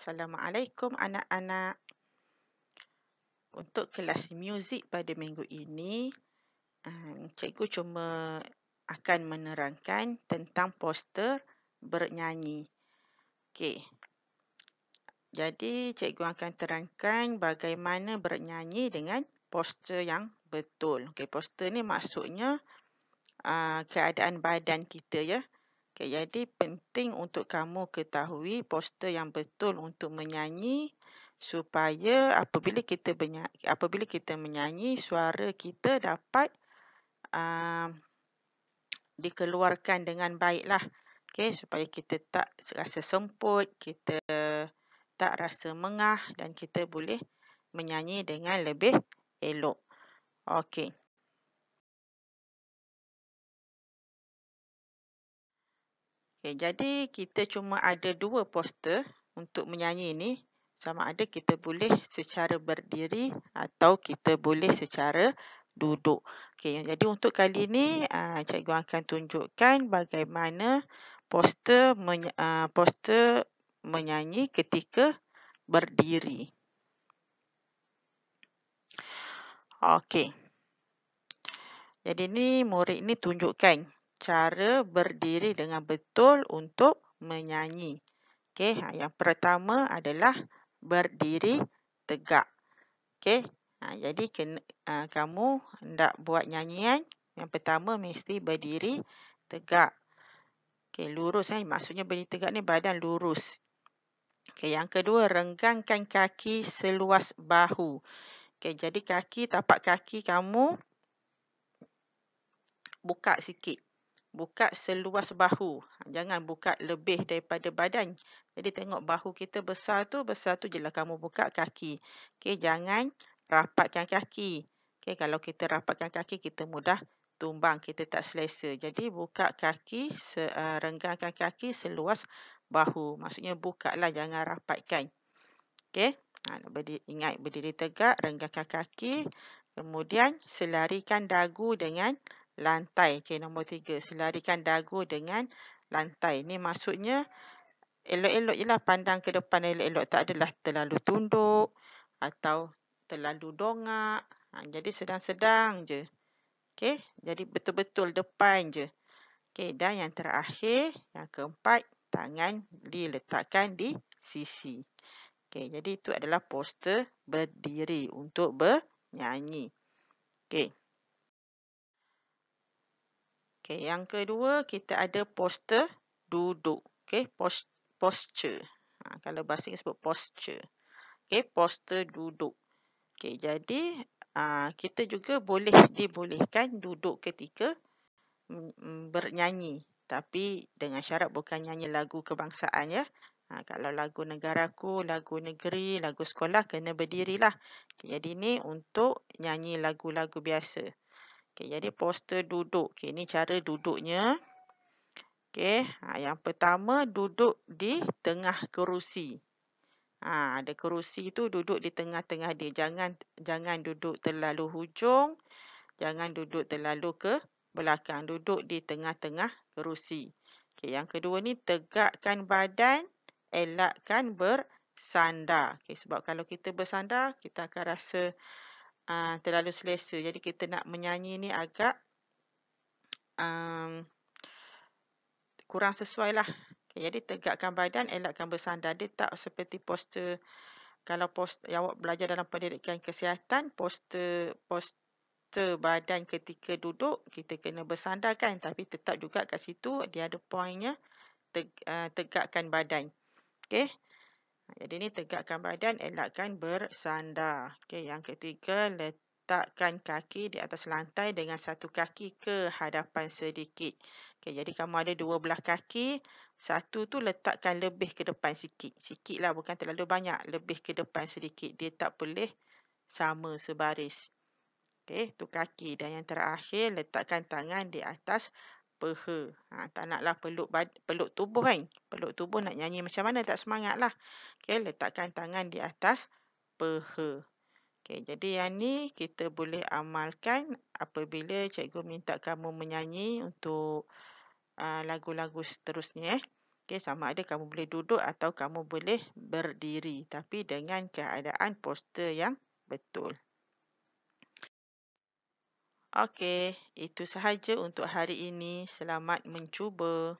Assalamualaikum anak-anak. Untuk kelas muzik pada minggu ini, um, cikgu cuma akan menerangkan tentang poster bernyanyi. Okey. Jadi, cikgu akan terangkan bagaimana bernyanyi dengan poster yang betul. Okey, poster ni maksudnya uh, keadaan badan kita ya. Okay, jadi penting untuk kamu ketahui poster yang betul untuk menyanyi supaya apabila kita menyanyi, apabila kita menyanyi suara kita dapat uh, dikeluarkan dengan baiklah. Okay, supaya kita tak rasa semput, kita tak rasa mengah dan kita boleh menyanyi dengan lebih elok. Okay. Okay, jadi kita cuma ada dua poster untuk menyanyi ini, Sama ada kita boleh secara berdiri atau kita boleh secara duduk. Okay, jadi untuk kali ini uh, ah, cikgu akan tunjukkan bagaimana poster, men, uh, ah, poster menyanyi ketika berdiri. Okey. Jadi ni murid ni tunjukkan cara berdiri dengan betul untuk menyanyi. Okey, ha, yang pertama adalah berdiri tegak. Okey, ha, jadi kena, ha, kamu hendak buat nyanyian, yang pertama mesti berdiri tegak. Okey, lurus. Ha. Maksudnya berdiri tegak ni badan lurus. Okey, yang kedua renggangkan kaki seluas bahu. Okey, jadi kaki, tapak kaki kamu buka sikit buka seluas bahu. Jangan buka lebih daripada badan. Jadi tengok bahu kita besar tu, besar tu jelah kamu buka kaki. Okey, jangan rapatkan kaki. Okey, kalau kita rapatkan kaki kita mudah tumbang, kita tak selesa. Jadi buka kaki, se, uh, eh, renggangkan kaki seluas bahu. Maksudnya bukalah jangan rapatkan. Okey. Ha, berdiri, ingat berdiri tegak, renggangkan kaki, kemudian selarikan dagu dengan lantai. Okey, nombor tiga. Selarikan dagu dengan lantai. Ni maksudnya elok-elok je lah pandang ke depan elok-elok. Tak adalah terlalu tunduk atau terlalu dongak. Ha, jadi sedang-sedang je. Okey, jadi betul-betul depan je. Okey, dan yang terakhir, yang keempat, tangan diletakkan di sisi. Okey, jadi itu adalah poster berdiri untuk bernyanyi. Okey. Okey, yang kedua kita ada poster duduk. Okey, posture. Ha, kalau bahasa Inggeris sebut posture. Okey, poster duduk. Okey, jadi aa, ha, kita juga boleh dibolehkan duduk ketika bernyanyi. Tapi dengan syarat bukan nyanyi lagu kebangsaan ya. Ha, kalau lagu negaraku, lagu negeri, lagu sekolah kena berdirilah. Jadi ni untuk nyanyi lagu-lagu biasa. Okey, jadi hmm. poster duduk. Okey, ni cara duduknya. Okey, hmm. ha, yang pertama duduk di tengah kerusi. Ha, ada kerusi tu duduk di tengah-tengah dia. Jangan jangan duduk terlalu hujung. Jangan duduk terlalu ke belakang. Duduk di tengah-tengah kerusi. Okey, yang kedua ni tegakkan badan. Elakkan bersandar. Okey, sebab kalau kita bersandar, kita akan rasa uh, terlalu selesa. Jadi kita nak menyanyi ni agak um, kurang sesuai lah. Okay, jadi tegakkan badan, elakkan bersandar. Dia tak seperti poster. Kalau post, yang awak belajar dalam pendidikan kesihatan, poster, poster badan ketika duduk, kita kena bersandar kan. Tapi tetap juga kat situ, dia ada poinnya, teg, uh, tegakkan badan. Okay. Jadi ni tegakkan badan, elakkan bersandar. Okey, yang ketiga letakkan kaki di atas lantai dengan satu kaki ke hadapan sedikit. Okey, jadi kamu ada dua belah kaki, satu tu letakkan lebih ke depan sikit. Sikitlah bukan terlalu banyak, lebih ke depan sedikit. Dia tak boleh sama sebaris. Okey, tu kaki dan yang terakhir letakkan tangan di atas peha. Ha, tak naklah peluk, peluk tubuh kan. Peluk tubuh nak nyanyi macam mana tak semangat lah. Okay, letakkan tangan di atas peha. Okay, jadi yang ni kita boleh amalkan apabila cikgu minta kamu menyanyi untuk lagu-lagu uh, seterusnya. Eh. Okay, sama ada kamu boleh duduk atau kamu boleh berdiri. Tapi dengan keadaan poster yang betul. Okey, itu sahaja untuk hari ini. Selamat mencuba.